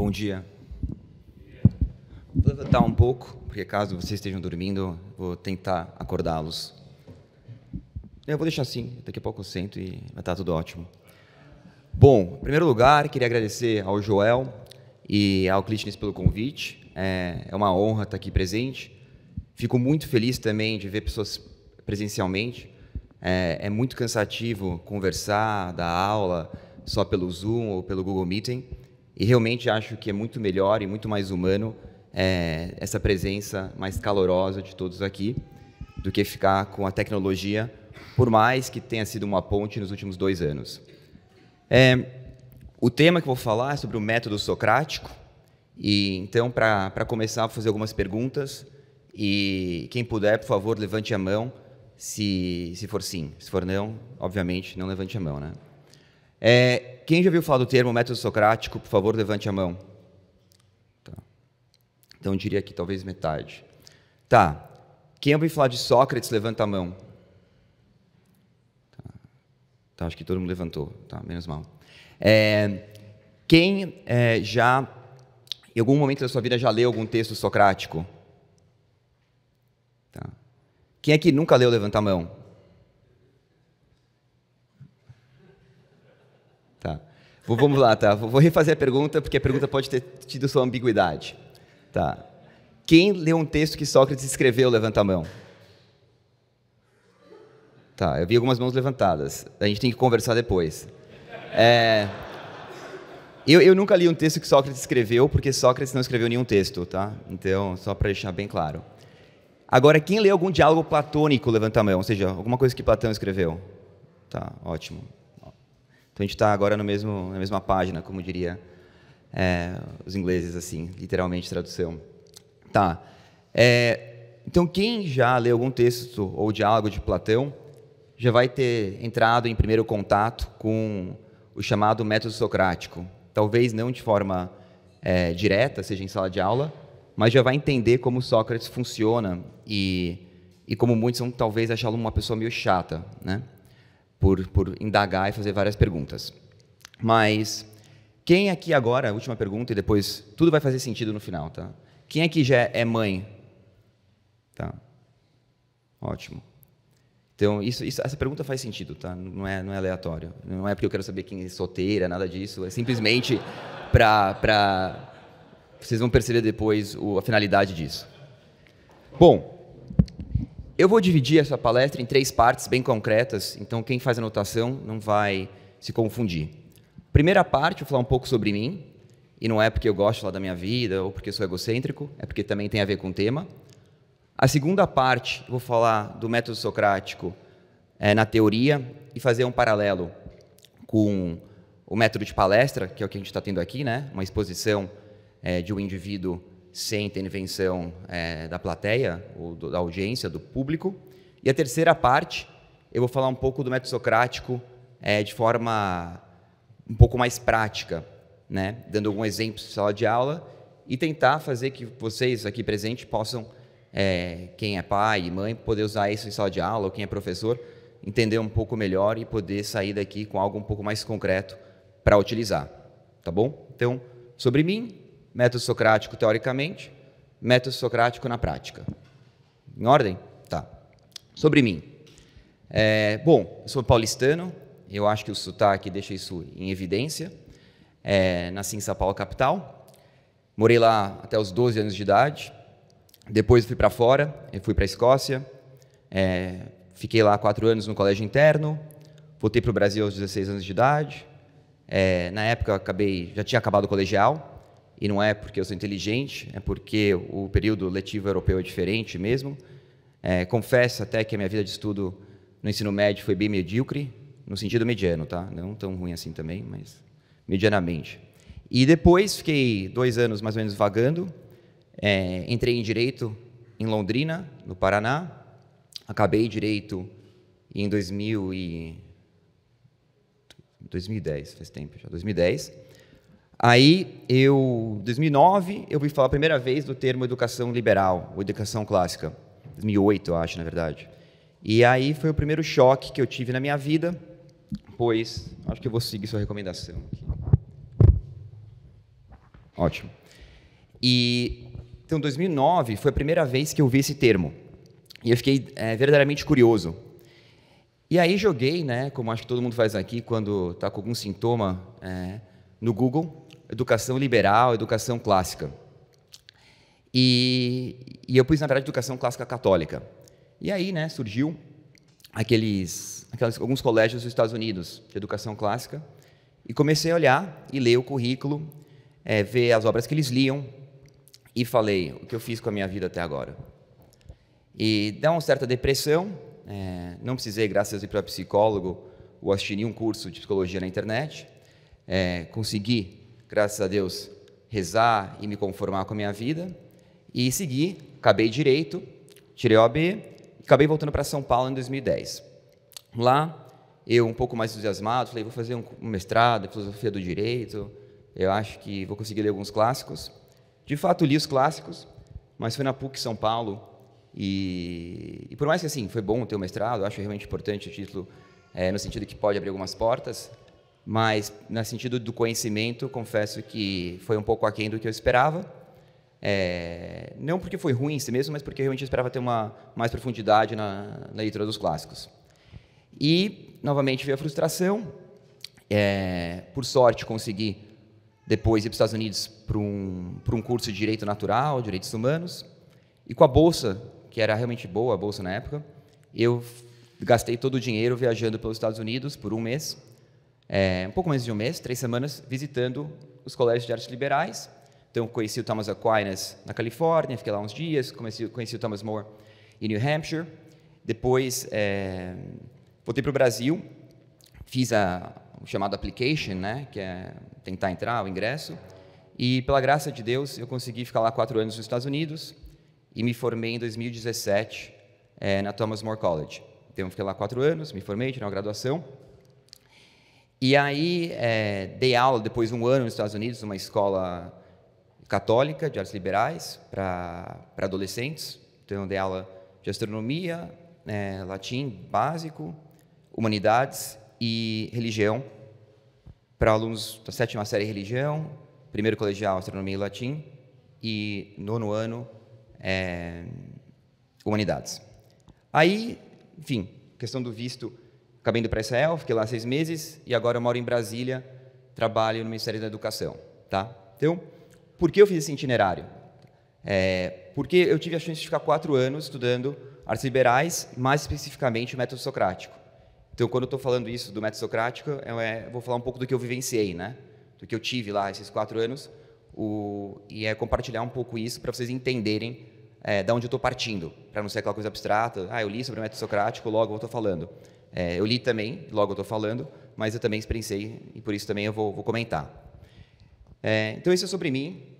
Bom dia. Vou levantar um pouco, porque caso vocês estejam dormindo, vou tentar acordá-los. Eu vou deixar assim, daqui a pouco eu sento e vai estar tudo ótimo. Bom, em primeiro lugar, queria agradecer ao Joel e ao Clitness pelo convite. É, é uma honra estar aqui presente. Fico muito feliz também de ver pessoas presencialmente. É, é muito cansativo conversar, dar aula só pelo Zoom ou pelo Google Meeting. E realmente acho que é muito melhor e muito mais humano é, essa presença mais calorosa de todos aqui do que ficar com a tecnologia, por mais que tenha sido uma ponte nos últimos dois anos. É, o tema que eu vou falar é sobre o método socrático. E então, para começar, vou fazer algumas perguntas. E quem puder, por favor, levante a mão se, se for sim. Se for não, obviamente, não levante a mão, né? É, quem já ouviu falar do termo método socrático, por favor, levante a mão. Tá. Então, eu diria que talvez metade. Tá. Quem ouviu falar de Sócrates, levanta a mão. Tá. tá acho que todo mundo levantou. Tá, menos mal. É, quem é, já, em algum momento da sua vida, já leu algum texto socrático? Tá. Quem é que nunca leu, levanta a mão. Vamos lá, tá? Vou refazer a pergunta, porque a pergunta pode ter tido sua ambiguidade. Tá. Quem leu um texto que Sócrates escreveu, levanta a mão. Tá, eu vi algumas mãos levantadas. A gente tem que conversar depois. É... Eu, eu, nunca li um texto que Sócrates escreveu, porque Sócrates não escreveu nenhum texto, tá? Então, só para deixar bem claro. Agora, quem lê algum diálogo platônico, levanta a mão, ou seja, alguma coisa que Platão escreveu. Tá, ótimo. Então a gente está agora no mesmo, na mesma página, como diria é, os ingleses, assim, literalmente tradução. Tá. É, então quem já leu algum texto ou diálogo de Platão já vai ter entrado em primeiro contato com o chamado método socrático. Talvez não de forma é, direta, seja em sala de aula, mas já vai entender como Sócrates funciona e, e como muitos vão talvez achá-lo uma pessoa meio chata, né? por, por indagar e fazer várias perguntas. Mas quem aqui agora, última pergunta e depois tudo vai fazer sentido no final, tá? Quem aqui já é mãe? Tá. Ótimo. Então, isso, isso, essa pergunta faz sentido, tá? Não é, não é aleatório. Não é porque eu quero saber quem é solteira, nada disso. É simplesmente para. Pra... Vocês vão perceber depois o, a finalidade disso. Bom, eu vou dividir essa palestra em três partes bem concretas, então quem faz anotação não vai se confundir. Primeira parte, eu vou falar um pouco sobre mim, e não é porque eu gosto lá da minha vida ou porque sou egocêntrico, é porque também tem a ver com o tema. A segunda parte, eu vou falar do método socrático é, na teoria e fazer um paralelo com o método de palestra, que é o que a gente está tendo aqui, né? uma exposição é, de um indivíduo sem intervenção é, da plateia, ou do, da audiência, do público. E a terceira parte, eu vou falar um pouco do método socrático é, de forma um pouco mais prática, né? dando algum exemplo de sala de aula e tentar fazer que vocês aqui presentes possam, é, quem é pai e mãe, poder usar isso em sala de aula, ou quem é professor, entender um pouco melhor e poder sair daqui com algo um pouco mais concreto para utilizar. Tá bom? Então, sobre mim, método socrático teoricamente, método socrático na prática. Em ordem? Tá. Sobre mim. É, bom, eu sou paulistano, eu acho que o sotaque deixa isso em evidência. É, nasci em São Paulo, capital. Morei lá até os 12 anos de idade. Depois fui para fora, eu fui para a Escócia. É, fiquei lá quatro anos no colégio interno. Voltei para o Brasil aos 16 anos de idade. É, na época, acabei, já tinha acabado o colegial e não é porque eu sou inteligente, é porque o período letivo europeu é diferente mesmo. É, confesso até que a minha vida de estudo no ensino médio foi bem medíocre, no sentido mediano, tá? Não tão ruim assim também, mas medianamente. E depois fiquei dois anos mais ou menos vagando, é, entrei em direito em Londrina, no Paraná, acabei direito em 2000 e 2010, faz tempo já, 2010. Aí, eu, 2009, eu fui falar a primeira vez do termo educação liberal, ou educação clássica. 2008, eu acho, na verdade. E aí foi o primeiro choque que eu tive na minha vida, pois acho que eu vou seguir sua recomendação aqui. Ótimo. E então 2009 foi a primeira vez que eu vi esse termo. E eu fiquei é, verdadeiramente curioso. E aí joguei, né, como acho que todo mundo faz aqui quando está com algum sintoma, é, no Google educação liberal, educação clássica. E, e eu pus, na verdade, educação clássica católica. E aí, né, surgiu aqueles, aqueles, alguns colégios dos Estados Unidos de educação clássica e comecei a olhar e ler o currículo, é, ver as obras que eles liam e falei o que eu fiz com a minha vida até agora. E dá uma certa depressão, é, não precisei, graças a psicólogo, ou assistir um curso de psicologia na internet, é, consegui graças a Deus, rezar e me conformar com a minha vida. E segui, acabei direito, tirei OAB e acabei voltando para São Paulo em 2010. Lá, eu um pouco mais entusiasmado, falei, vou fazer um mestrado em filosofia do direito, eu acho que vou conseguir ler alguns clássicos. De fato, li os clássicos, mas foi na PUC São Paulo e, e por mais que assim, foi bom ter o mestrado, acho realmente importante o título é, no sentido que pode abrir algumas portas, mas no sentido do conhecimento, confesso que foi um pouco aquém do que eu esperava. É, não porque foi ruim em si mesmo, mas porque realmente eu esperava ter uma mais profundidade na, na leitura dos clássicos. E, novamente, veio a frustração. É, por sorte, consegui depois ir para os Estados Unidos para um, para um curso de Direito Natural, Direitos Humanos, e com a bolsa, que era realmente boa a bolsa na época, eu gastei todo o dinheiro viajando pelos Estados Unidos por um mês, é, um pouco menos de um mês, três semanas, visitando os colégios de artes liberais. Então, conheci o Thomas Aquinas na Califórnia, fiquei lá uns dias, conheci, conheci o Thomas More em New Hampshire. Depois, é, voltei para o Brasil, fiz a, o chamado application, né, que é tentar entrar, o ingresso. E, pela graça de Deus, eu consegui ficar lá quatro anos nos Estados Unidos e me formei em 2017 é, na Thomas More College. Então, fiquei lá quatro anos, me formei, tirei uma graduação. E aí é, dei aula depois de um ano nos Estados Unidos, numa escola católica de artes liberais para adolescentes. Então, dei aula de astronomia, é, latim básico, humanidades e religião para alunos da sétima série religião, primeiro colegial astronomia e latim e nono ano é, humanidades. Aí, enfim, questão do visto Acabei indo para Israel, fiquei lá seis meses e agora eu moro em Brasília, trabalho no Ministério da Educação. Tá? Então, por que eu fiz esse itinerário? É, porque eu tive a chance de ficar quatro anos estudando artes liberais, mais especificamente o método socrático. Então, quando eu estou falando isso do método socrático, eu é, vou falar um pouco do que eu vivenciei, né? do que eu tive lá esses quatro anos, o, e é compartilhar um pouco isso para vocês entenderem é, de onde eu estou partindo, para não ser aquela coisa abstrata, ah, eu li sobre o método socrático, logo eu estou falando. É, eu li também, logo eu estou falando, mas eu também experienciei e por isso também eu vou, vou comentar. É, então, isso é sobre mim,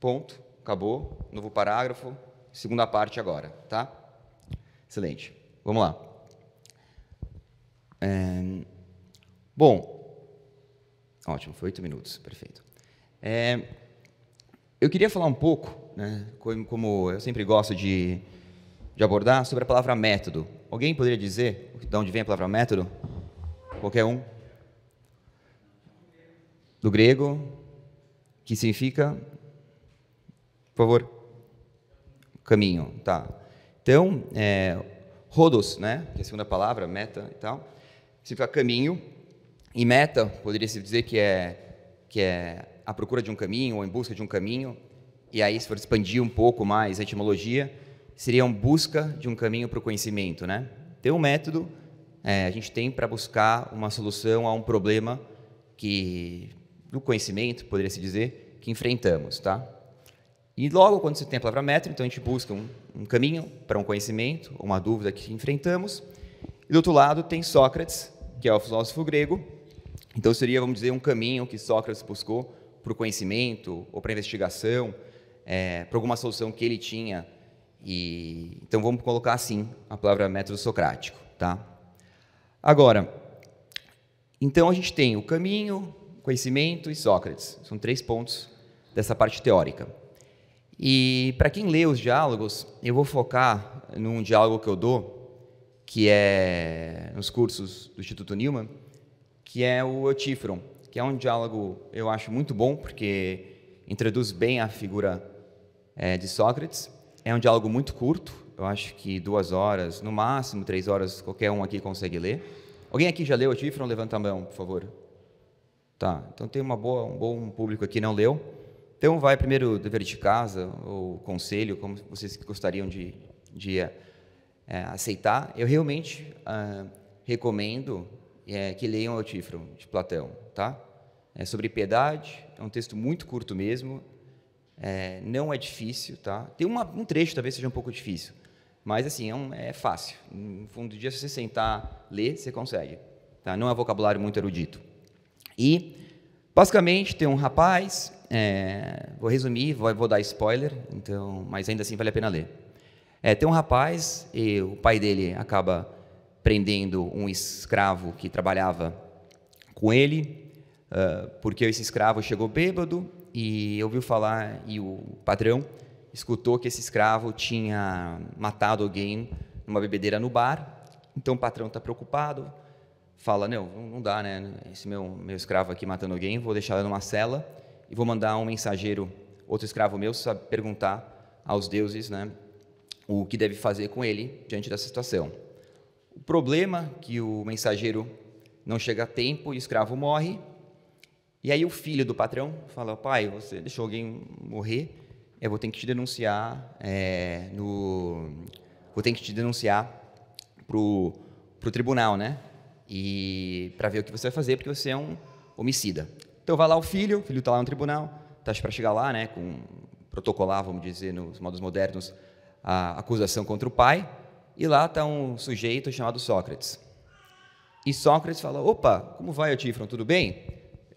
ponto, acabou, novo parágrafo, segunda parte agora, tá? Excelente, vamos lá. É, bom, ótimo, foi oito minutos, perfeito. É, eu queria falar um pouco, né, como, como eu sempre gosto de, de abordar, sobre a palavra método. Alguém poderia dizer de onde vem a palavra método? Qualquer um? Do grego, que significa, por favor, caminho, tá? Então, é, rodos, né? Que é a segunda palavra, meta e tal, significa caminho. E meta poderia se dizer que é que é a procura de um caminho ou em busca de um caminho. E aí, se for expandir um pouco mais a etimologia, seria uma busca de um caminho para o conhecimento, né? Ter um método é, a gente tem para buscar uma solução a um problema que do conhecimento, poderia se dizer, que enfrentamos, tá? E logo quando você tem a palavra método, então a gente busca um, um caminho para um conhecimento, uma dúvida que enfrentamos. E do outro lado tem Sócrates, que é o filósofo grego. Então seria, vamos dizer, um caminho que Sócrates buscou para o conhecimento ou para a investigação, é, para alguma solução que ele tinha e, então vamos colocar assim a palavra método socrático, tá? Agora, então a gente tem o caminho, conhecimento e Sócrates. São três pontos dessa parte teórica. E para quem lê os diálogos, eu vou focar num diálogo que eu dou, que é nos cursos do Instituto Newman, que é o Eutífron, que é um diálogo eu acho muito bom porque introduz bem a figura é, de Sócrates é um diálogo muito curto, eu acho que duas horas, no máximo três horas, qualquer um aqui consegue ler. Alguém aqui já leu Otífron? Levanta a mão, por favor. Tá, então tem uma boa, um bom público aqui que não leu. Então vai primeiro dever de casa, ou conselho, como vocês gostariam de, de é, aceitar. Eu realmente é, recomendo é, que leiam Otífron, de Platão. Tá? É sobre piedade, é um texto muito curto mesmo, é, não é difícil, tá? Tem uma, um trecho talvez seja um pouco difícil, mas assim é, um, é fácil. No fundo do dia, se você sentar, ler, você consegue. Tá? Não é vocabulário muito erudito. E basicamente tem um rapaz. É, vou resumir, vou, vou, dar spoiler, então, mas ainda assim vale a pena ler. É, tem um rapaz e o pai dele acaba prendendo um escravo que trabalhava com ele, uh, porque esse escravo chegou bêbado e ouviu falar, e o patrão escutou que esse escravo tinha matado alguém numa bebedeira no bar. Então o patrão está preocupado, fala: Não, não dá, né? Esse meu, meu escravo aqui matando alguém, vou deixar ele numa cela e vou mandar um mensageiro, outro escravo meu, sabe, perguntar aos deuses né, o que deve fazer com ele diante dessa situação. O problema é que o mensageiro não chega a tempo e o escravo morre, e aí o filho do patrão fala: pai, você deixou alguém morrer, eu vou ter que te denunciar é, no, vou ter que te denunciar pro pro tribunal, né? E para ver o que você vai fazer, porque você é um homicida. Então vai lá o filho, o filho está lá no tribunal, tá para chegar lá, né? Com protocolar, vamos dizer, nos modos modernos, a acusação contra o pai. E lá está um sujeito chamado Sócrates. E Sócrates fala: opa, como vai, Tifron? Tudo bem?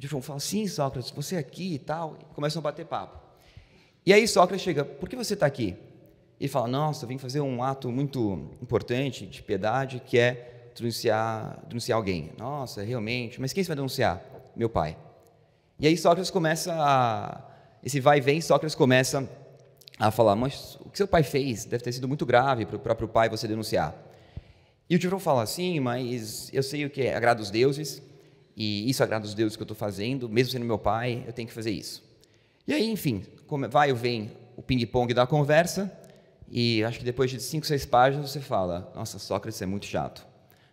João fala, sim, Sócrates, você é aqui e tal. E começam a bater papo. E aí Sócrates chega, por que você está aqui? e fala, nossa, eu vim fazer um ato muito importante de piedade, que é denunciar, denunciar alguém. Nossa, realmente, mas quem você vai denunciar? Meu pai. E aí Sócrates começa a... Esse vai e vem, Sócrates começa a falar, mas o que seu pai fez deve ter sido muito grave para o próprio pai você denunciar. E o Tivrão fala, sim, mas eu sei o que é, agrada os deuses, e isso agrada os deuses que eu estou fazendo, mesmo sendo meu pai, eu tenho que fazer isso. E aí, enfim, vai ou vem o ping-pong da conversa, e acho que depois de cinco, seis páginas você fala: Nossa, Sócrates é muito chato,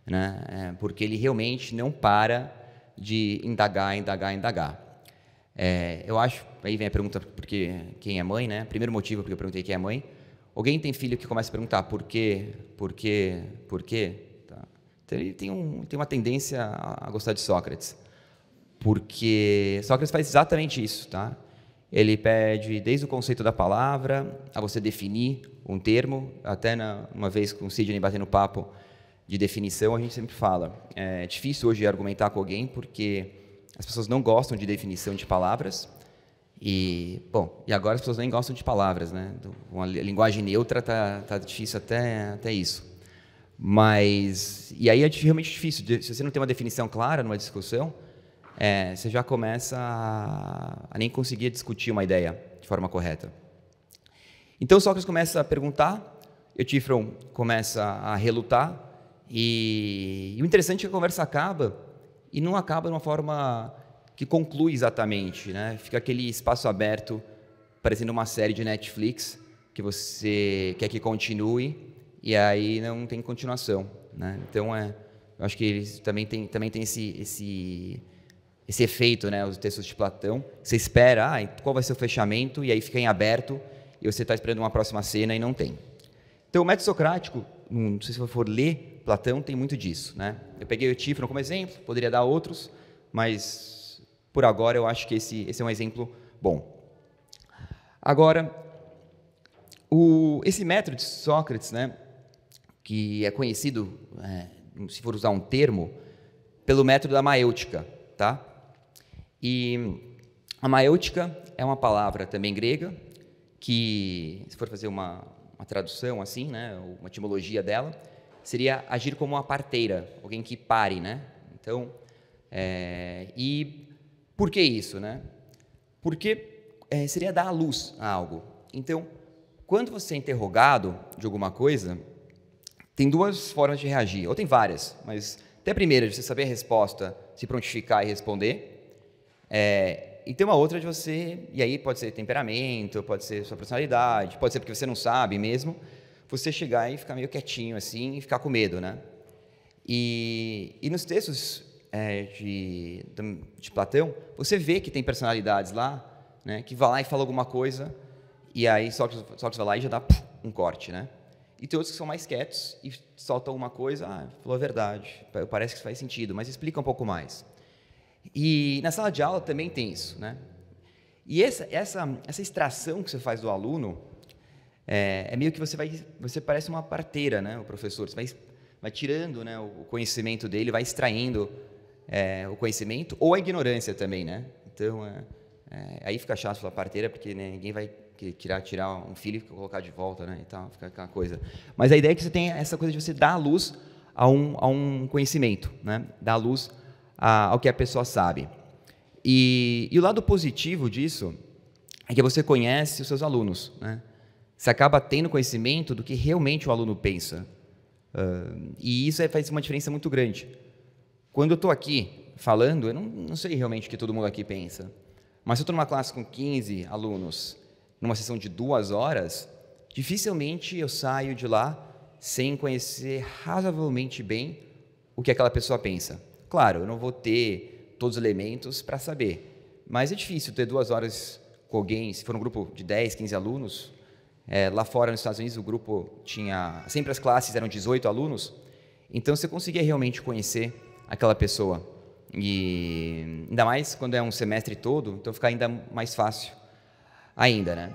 né? É, porque ele realmente não para de indagar, indagar, indagar. É, eu acho, aí vem a pergunta porque quem é mãe, né? Primeiro motivo porque eu perguntei quem é mãe. Alguém tem filho que começa a perguntar por quê, por quê, por quê? Então, ele tem, um, tem uma tendência a gostar de Sócrates, porque Sócrates faz exatamente isso, tá? Ele pede desde o conceito da palavra a você definir um termo, até na, uma vez com o Sidney batendo papo de definição, a gente sempre fala, é difícil hoje argumentar com alguém porque as pessoas não gostam de definição de palavras, e, bom, e agora as pessoas nem gostam de palavras, né? Uma linguagem neutra tá, tá difícil até, até isso. Mas. E aí é realmente difícil. Se você não tem uma definição clara numa discussão, é, você já começa a, a nem conseguir discutir uma ideia de forma correta. Então Sócrates começa a perguntar, Eutífron começa a relutar, e, e o interessante é que a conversa acaba, e não acaba de uma forma que conclui exatamente, né? Fica aquele espaço aberto, parecendo uma série de Netflix, que você quer que continue, e aí não tem continuação. Né? Então, é, eu acho que eles também tem, também tem esse, esse, esse efeito, né? os textos de Platão. Você espera, ah, qual vai ser o fechamento, e aí fica em aberto, e você está esperando uma próxima cena e não tem. Então, o método socrático, não sei se você for ler Platão, tem muito disso. Né? Eu peguei o Tífron como exemplo, poderia dar outros, mas por agora eu acho que esse, esse é um exemplo bom. Agora, o, esse método de Sócrates, né, que é conhecido, é, se for usar um termo, pelo método da maêutica, tá? E a maêutica é uma palavra também grega que, se for fazer uma, uma tradução assim, né, uma etimologia dela, seria agir como uma parteira, alguém que pare, né? Então, é, e por que isso, né? Porque é, seria dar a luz a algo. Então, quando você é interrogado de alguma coisa, tem duas formas de reagir, ou tem várias, mas tem a primeira de você saber a resposta, se prontificar e responder. É, e tem uma outra de você, e aí pode ser temperamento, pode ser sua personalidade, pode ser porque você não sabe mesmo, você chegar e ficar meio quietinho assim e ficar com medo, né? E, e nos textos é, de, de Platão, você vê que tem personalidades lá, né, que vai lá e fala alguma coisa, e aí Sócrates, Sócrates vai lá e já dá um corte, né? E tem outros que são mais quietos e soltam uma coisa, ah, falou a verdade, parece que faz sentido, mas explica um pouco mais. E na sala de aula também tem isso, né? E essa, essa, essa extração que você faz do aluno é, é meio que você vai, você parece uma parteira, né? O professor, você vai, vai tirando, né, o conhecimento dele, vai extraindo é, o conhecimento ou a ignorância também, né? Então, é, é aí fica chato falar parteira porque né, ninguém vai que tirar, tirar um filho e colocar de volta, né? E tal, fica aquela coisa. Mas a ideia é que você tem essa coisa de você dar luz a um, a um conhecimento, né? Dar luz a, ao que a pessoa sabe. E, e o lado positivo disso é que você conhece os seus alunos, né? Você acaba tendo conhecimento do que realmente o aluno pensa. Uh, e isso é, faz uma diferença muito grande. Quando eu estou aqui falando, eu não, não sei realmente o que todo mundo aqui pensa. Mas se eu estou numa classe com 15 alunos numa sessão de duas horas, dificilmente eu saio de lá sem conhecer razoavelmente bem o que aquela pessoa pensa. Claro, eu não vou ter todos os elementos para saber, mas é difícil ter duas horas com alguém, se for um grupo de 10, 15 alunos, é, lá fora nos Estados Unidos o grupo tinha, sempre as classes eram 18 alunos, então você conseguia realmente conhecer aquela pessoa. E ainda mais quando é um semestre todo, então fica ainda mais fácil ainda, né?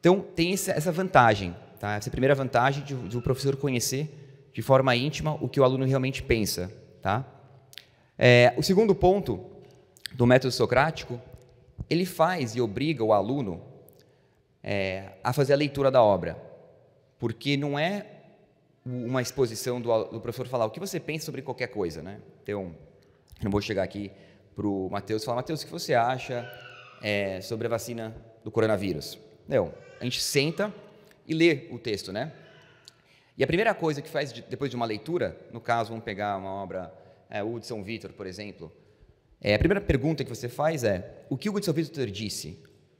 Então, tem essa vantagem, tá? Essa é primeira vantagem de, de o professor conhecer de forma íntima o que o aluno realmente pensa, tá? É, o segundo ponto do método socrático, ele faz e obriga o aluno é, a fazer a leitura da obra, porque não é uma exposição do, do, professor falar o que você pensa sobre qualquer coisa, né? Então, não vou chegar aqui para o Matheus e falar, Matheus, o que você acha é, sobre a vacina do coronavírus? Meu, a gente senta e lê o texto, né? E a primeira coisa que faz depois de uma leitura, no caso, vamos pegar uma obra, é, o de São Vitor, por exemplo, é, a primeira pergunta que você faz é: o que o São Vitor disse?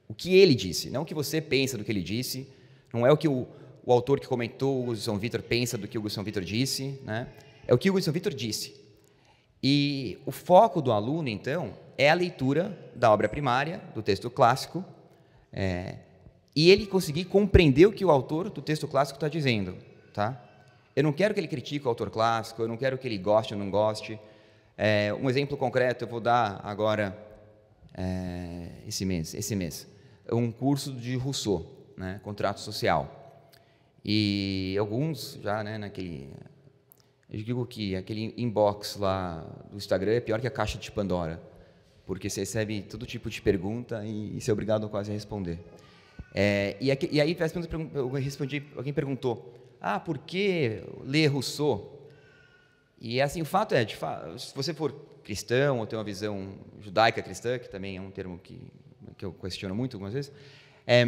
O que ele disse? Não o que você pensa do que ele disse, não é o que o, o autor que comentou o São Vitor pensa do que o São Vitor disse, né? É o que o São Vitor disse. E o foco do aluno, então, é a leitura da obra primária, do texto clássico, é, e ele conseguir compreender o que o autor do texto clássico está dizendo, tá? Eu não quero que ele critique o autor clássico, eu não quero que ele goste ou não goste. É, um exemplo concreto eu vou dar agora é, esse mês, esse mês, um curso de Rousseau, né, contrato social. E alguns já, né, naquele, eu digo que aquele inbox lá do Instagram é pior que a caixa de Pandora porque você recebe todo tipo de pergunta e, você é obrigado quase a responder. É, e, aqui, e, aí, eu respondi, alguém perguntou, ah, por que ler Rousseau? E assim, o fato é, fa se você for cristão ou tem uma visão judaica cristã, que também é um termo que, que eu questiono muito algumas vezes, é,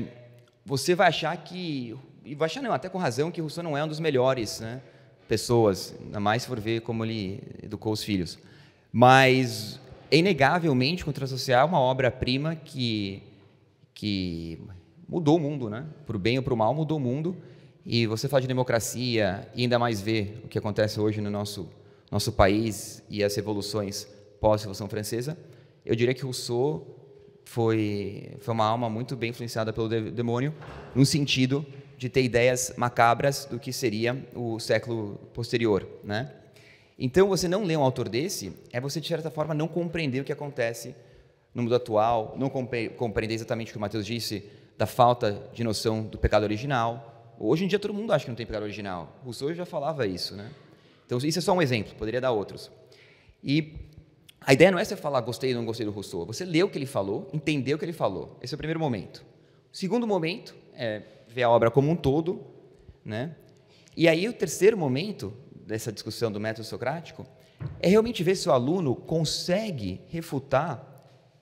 você vai achar que, e vai achar não, até com razão, que Rousseau não é um dos melhores né, pessoas, ainda mais se for ver como ele educou os filhos. Mas é inegavelmente Contra Social é uma obra-prima que, que mudou o mundo, né? Para o bem ou para o mal, mudou o mundo. E você fala de democracia e ainda mais ver o que acontece hoje no nosso, nosso país e as revoluções pós-Revolução Francesa, eu diria que Rousseau foi, foi uma alma muito bem influenciada pelo demônio, no sentido de ter ideias macabras do que seria o século posterior, né? Então, você não ler um autor desse é você, de certa forma, não compreender o que acontece no mundo atual, não compreender exatamente o que o Mateus disse da falta de noção do pecado original. Hoje em dia, todo mundo acha que não tem pecado original. Rousseau já falava isso, né? Então, isso é só um exemplo, poderia dar outros. E a ideia não é você falar gostei ou não gostei do Rousseau. Você leu o que ele falou, entendeu o que ele falou. Esse é o primeiro momento. O segundo momento é ver a obra como um todo, né? E aí o terceiro momento dessa discussão do método socrático é realmente ver se o aluno consegue refutar,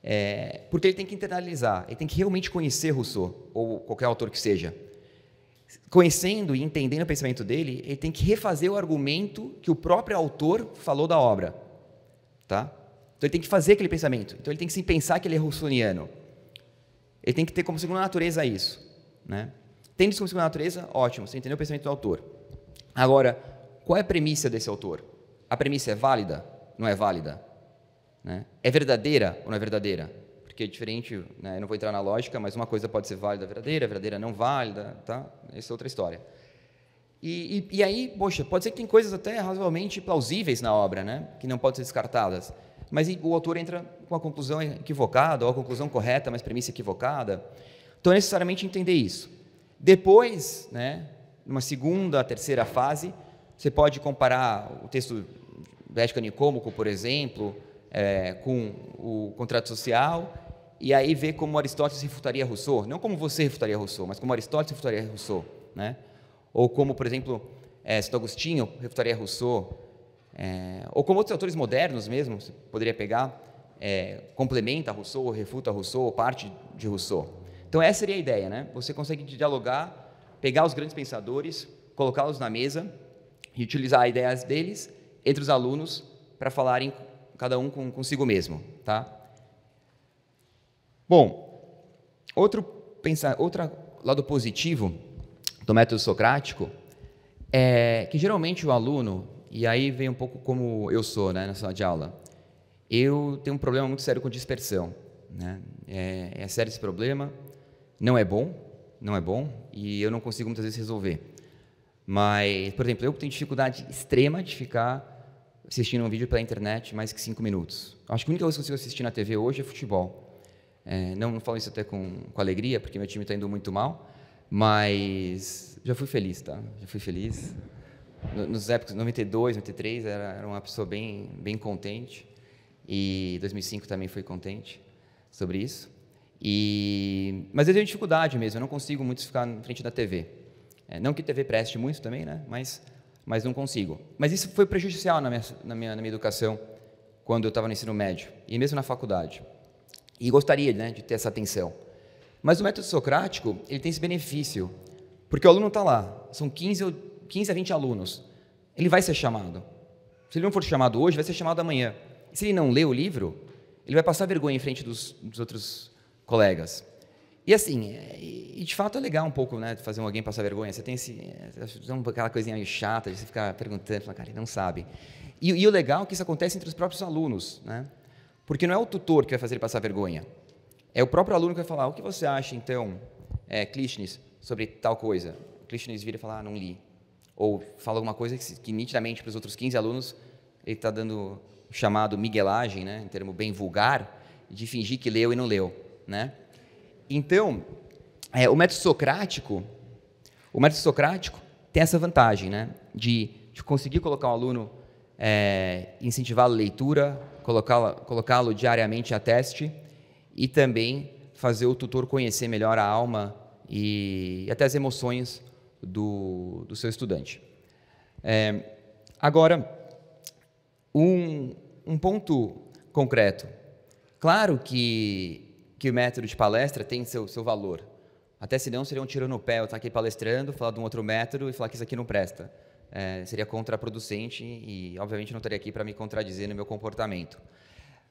é, porque ele tem que internalizar, ele tem que realmente conhecer Rousseau, ou qualquer autor que seja. Conhecendo e entendendo o pensamento dele, ele tem que refazer o argumento que o próprio autor falou da obra. Tá? Então ele tem que fazer aquele pensamento. Então ele tem que se pensar que ele é russoniano. Ele tem que ter como segunda natureza isso. Né? Tendo isso como segunda natureza, ótimo, você entendeu o pensamento do autor. Agora, qual é a premissa desse autor? A premissa é válida? Não é válida? Né? É verdadeira ou não é verdadeira? Porque é diferente, né? eu não vou entrar na lógica, mas uma coisa pode ser válida, verdadeira, verdadeira, não válida, tá? Essa é outra história. E, e, e, aí, poxa, pode ser que tem coisas até razoavelmente plausíveis na obra, né? que não podem ser descartadas. Mas o autor entra com a conclusão equivocada, ou a conclusão correta, mas premissa equivocada. Então, é necessariamente entender isso. Depois, né, numa segunda, terceira fase, você pode comparar o texto do Ética Nicômaco, por exemplo, é, com o contrato social, e aí ver como Aristóteles refutaria Rousseau, não como você refutaria Rousseau, mas como Aristóteles refutaria Rousseau, né? ou como, por exemplo, é, Santo Agostinho refutaria Rousseau, é, ou como outros autores modernos mesmo, você poderia pegar, é, complementa Rousseau, ou refuta Rousseau, ou parte de Rousseau. Então essa seria a ideia, né? Você consegue dialogar, pegar os grandes pensadores, colocá-los na mesa e utilizar ideias deles entre os alunos para falarem cada um com, consigo mesmo, tá? Bom, outro pensar, outro lado positivo do método socrático é que geralmente o aluno, e aí vem um pouco como eu sou, né, na sala de aula, eu tenho um problema muito sério com dispersão, né? É, é sério esse problema, não é bom, não é bom, e eu não consigo muitas vezes resolver. Mas, por exemplo, eu tenho dificuldade extrema de ficar assistindo um vídeo pela internet mais que cinco minutos. Acho que a única coisa que eu consigo assistir na TV hoje é futebol. É, não, não falo isso até com, com alegria, porque meu time está indo muito mal, mas já fui feliz, tá? Já fui feliz. Nos épocas 92, 93, era, era uma pessoa bem, bem contente. E 2005 também fui contente sobre isso. E, mas eu tenho dificuldade mesmo, eu não consigo muito ficar na frente da TV. É, não que TV preste muito também, né? Mas, mas não consigo. Mas isso foi prejudicial na minha, na minha, na minha educação quando eu estava no ensino médio e mesmo na faculdade. E gostaria né, de ter essa atenção. Mas o método socrático ele tem esse benefício, porque o aluno está lá, são 15, 15 a 20 alunos, ele vai ser chamado. Se ele não for chamado hoje, vai ser chamado amanhã. E se ele não lê o livro, ele vai passar vergonha em frente dos, dos outros colegas. E assim, é, e de fato é legal um pouco, né, fazer alguém passar vergonha. Você tem esse, é, aquela coisinha meio chata de você ficar perguntando, falar, cara, ele não sabe. E, e, o legal é que isso acontece entre os próprios alunos, né? Porque não é o tutor que vai fazer ele passar vergonha. É o próprio aluno que vai falar, o que você acha, então, é, sobre tal coisa? O vira e fala, ah, não li. Ou fala alguma coisa que, que nitidamente para os outros 15 alunos, ele está dando o chamado miguelagem, né, em termo bem vulgar, de fingir que leu e não leu, né? Então, é, o método socrático, o método socrático tem essa vantagem, né? De, de conseguir colocar o um aluno, é, incentivar a leitura, colocá-lo colocá diariamente a teste e também fazer o tutor conhecer melhor a alma e até as emoções do, do seu estudante. É, agora, um, um ponto concreto. Claro que que o método de palestra tem seu, seu valor. Até senão seria um tiro no pé eu estar aqui palestrando, falar de um outro método e falar que isso aqui não presta. É, seria contraproducente e, obviamente, não estaria aqui para me contradizer no meu comportamento.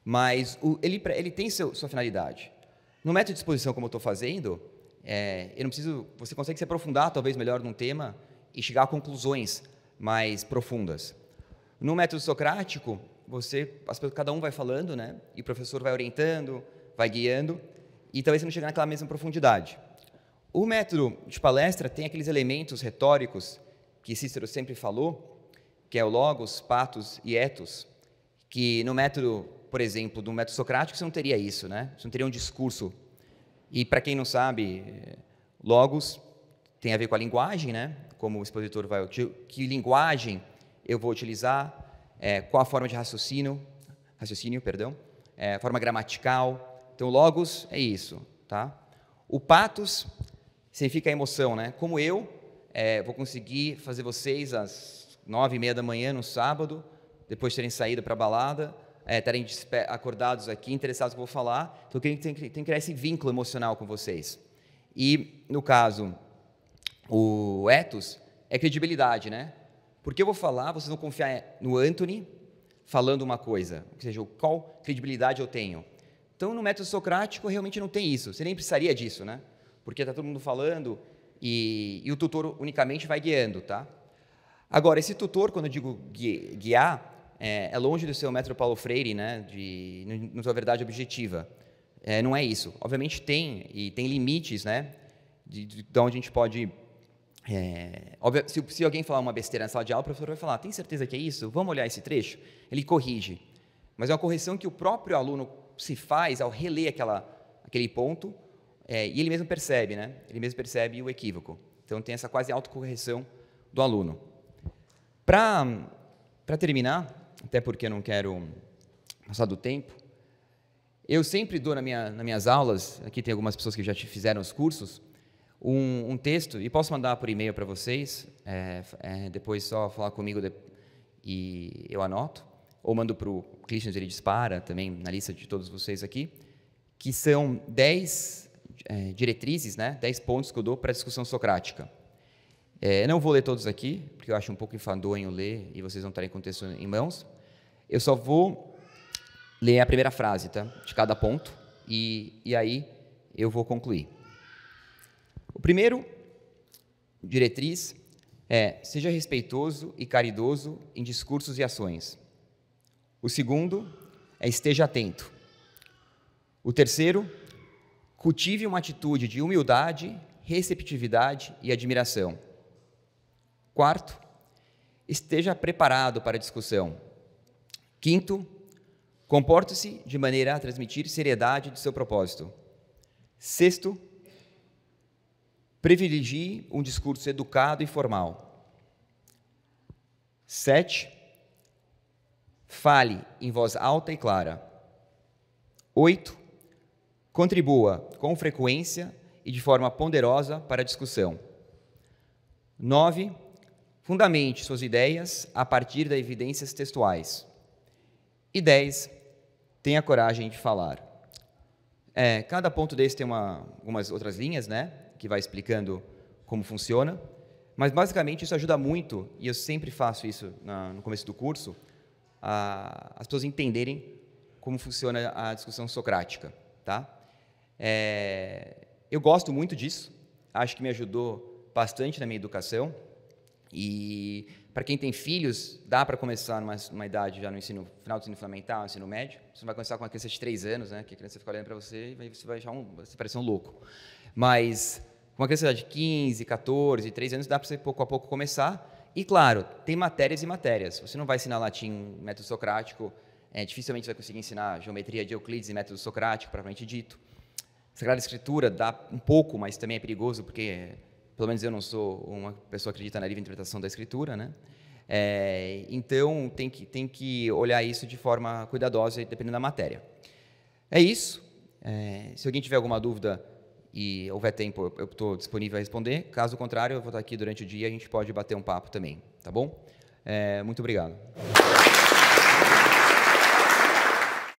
Mas o, ele, ele tem seu, sua finalidade. No método de exposição, como eu estou fazendo, é, eu não preciso, você consegue se aprofundar, talvez, melhor num tema e chegar a conclusões mais profundas. No método socrático, você, cada um vai falando, né? E o professor vai orientando, vai guiando e talvez você não chegue naquela mesma profundidade. O método de palestra tem aqueles elementos retóricos que Cícero sempre falou, que é o logos, patos e etos, que no método, por exemplo, do método socrático você não teria isso, né? Você não teria um discurso. E para quem não sabe, logos tem a ver com a linguagem, né? Como o expositor vai que linguagem eu vou utilizar, é, qual a forma de raciocínio, raciocínio, perdão, é, forma gramatical, então, logos é isso, tá? O patos significa emoção, né? Como eu é, vou conseguir fazer vocês às nove e meia da manhã no sábado, depois de terem saído para a balada, é, acordados aqui, interessados em que eu vou falar, então eu tenho, tenho, tem que criar esse vínculo emocional com vocês. E, no caso, o ethos é credibilidade, né? Porque eu vou falar, vocês vão confiar no Anthony falando uma coisa, ou seja, qual credibilidade eu tenho. Então, no método socrático, realmente não tem isso. Você nem precisaria disso, né? Porque está todo mundo falando e, e, o tutor unicamente vai guiando, tá? Agora, esse tutor, quando eu digo guiar, é, é longe do seu método Paulo Freire, né? De, na sua verdade objetiva. É, não é isso. Obviamente tem, e tem limites, né? De, de, de onde a gente pode é, óbvio, se, se, alguém falar uma besteira na sala de aula, o professor vai falar: tem certeza que é isso? Vamos olhar esse trecho? Ele corrige. Mas é uma correção que o próprio aluno se faz ao reler aquela, aquele ponto, é, e ele mesmo percebe, né? Ele mesmo percebe o equívoco. Então tem essa quase autocorreção do aluno. Para terminar, até porque eu não quero passar do tempo, eu sempre dou na minha, nas minhas aulas, aqui tem algumas pessoas que já fizeram os cursos, um, um texto, e posso mandar por e-mail para vocês, é, é, depois só falar comigo de, e eu anoto ou mando para o Christian, ele dispara também na lista de todos vocês aqui, que são 10 é, diretrizes, né, 10 pontos que eu dou para a discussão socrática. É, não vou ler todos aqui, porque eu acho um pouco enfadonho ler e vocês não estarem com o texto em mãos. Eu só vou ler a primeira frase tá, de cada ponto e, e aí eu vou concluir. O primeiro diretriz é: seja respeitoso e caridoso em discursos e ações. O segundo é esteja atento. O terceiro, cultive uma atitude de humildade, receptividade e admiração. Quarto, esteja preparado para a discussão. Quinto, comporte-se de maneira a transmitir seriedade do seu propósito. Sexto, privilegie um discurso educado e formal. Sete, Fale em voz alta e clara. 8. Contribua com frequência e de forma ponderosa para a discussão. 9. Fundamente suas ideias a partir de evidências textuais. E 10. Tenha coragem de falar. É, cada ponto desse tem uma, algumas outras linhas, né? Que vai explicando como funciona. Mas, basicamente, isso ajuda muito, e eu sempre faço isso na, no começo do curso, a, as pessoas entenderem como funciona a discussão socrática, tá? É, eu gosto muito disso, acho que me ajudou bastante na minha educação e para quem tem filhos dá para começar numa, numa, idade já no ensino final do ensino fundamental, ensino médio. Você não vai começar com uma criança de três anos, né? Que a criança fica olhando para você e você vai achar um, você parece um louco. Mas com uma criança de 15, 14, 13 anos dá para você pouco a pouco começar e claro, tem matérias e matérias. Você não vai ensinar latim, método socrático, é, dificilmente vai conseguir ensinar geometria de Euclides e método socrático, propriamente dito. Sagrada Escritura dá um pouco, mas também é perigoso, porque, é, pelo menos eu não sou uma pessoa que acredita na livre interpretação da Escritura, né? É, então, tem que, tem que olhar isso de forma cuidadosa, dependendo da matéria. É isso. É, se alguém tiver alguma dúvida, e houver tempo, eu estou disponível a responder. Caso contrário, eu vou estar aqui durante o dia e a gente pode bater um papo também, tá bom? É, muito obrigado.